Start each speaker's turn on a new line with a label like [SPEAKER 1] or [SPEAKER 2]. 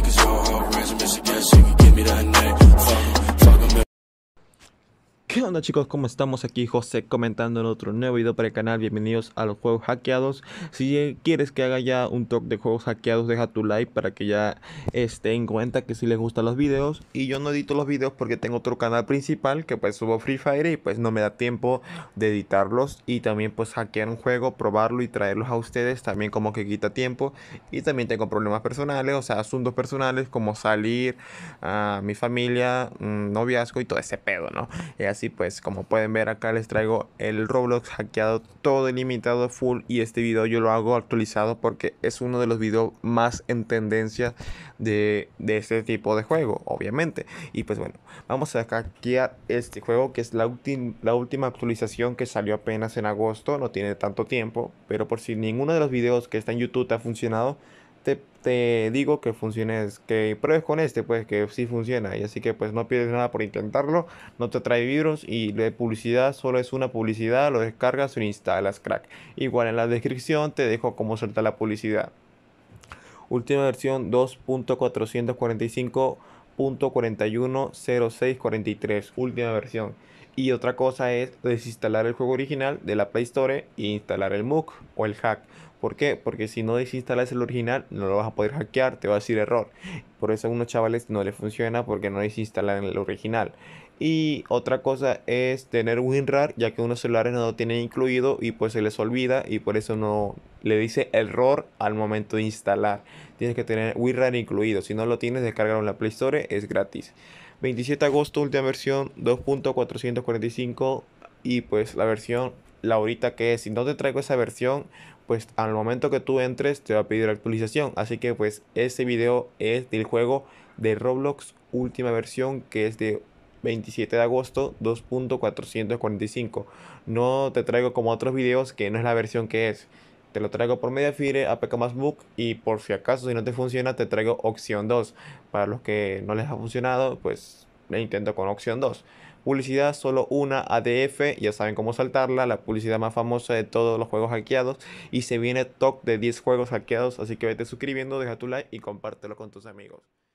[SPEAKER 1] niggas all ¿Qué onda chicos? ¿Cómo estamos? Aquí José comentando en otro nuevo video para el canal. Bienvenidos a los juegos hackeados. Si quieres que haga ya un talk de juegos hackeados, deja tu like para que ya esté en cuenta que si les gustan los videos. Y yo no edito los videos porque tengo otro canal principal que pues subo Free Fire y pues no me da tiempo de editarlos. Y también pues hackear un juego, probarlo y traerlos a ustedes también como que quita tiempo. Y también tengo problemas personales, o sea, asuntos personales como salir a mi familia, mm, noviazgo y todo ese pedo, ¿no? Y así y pues como pueden ver acá les traigo el Roblox hackeado todo ilimitado full y este video yo lo hago actualizado porque es uno de los videos más en tendencia de, este tipo de juego obviamente y pues bueno vamos a hackear este juego que es la, la última actualización que salió apenas en agosto no tiene tanto tiempo pero por si ninguno de los videos que está en YouTube ha funcionado este, te, digo que funciones, que pruebes con este, pues que si funciona. Y así que pues no pierdes nada por intentarlo, no te trae virus y de publicidad solo es una publicidad, lo descargas y lo instalas, crack. Igual en la descripción te dejo cómo soltar la publicidad. Última versión 2.445.410643, última versión. Y otra cosa es desinstalar el juego original de la Play Store e instalar el MOOC o el hack. ¿Por qué? Porque si no desinstalas el original no lo vas a poder hackear, te va a decir error. Por eso a unos chavales no les funciona porque no desinstalan el original. Y otra cosa es tener WinRAR ya que unos celulares no lo tienen incluido y pues se les olvida y por eso no, le dice error al momento de instalar. Tienes que tener WinRAR incluido. Si no lo tienes, descárgalo en la Play Store, es gratis. 27 de agosto, última versión 2.445 y pues la versión, la ahorita que es, si no te traigo esa versión, pues al momento que tú entres te va a pedir la actualización. Así que pues este video es del juego de Roblox última versión que es de 27 de agosto 2.445. No te traigo como otros videos que no es la versión que es te lo traigo por Mediafire, APK más Book y por si acaso si no te funciona te traigo opción 2. Para los que no les ha funcionado, pues le intento con opción 2. Publicidad solo una ADF, ya saben cómo saltarla, la publicidad más famosa de todos los juegos hackeados y se viene top de 10 juegos hackeados, así que vete suscribiendo, deja tu like y compártelo con tus amigos.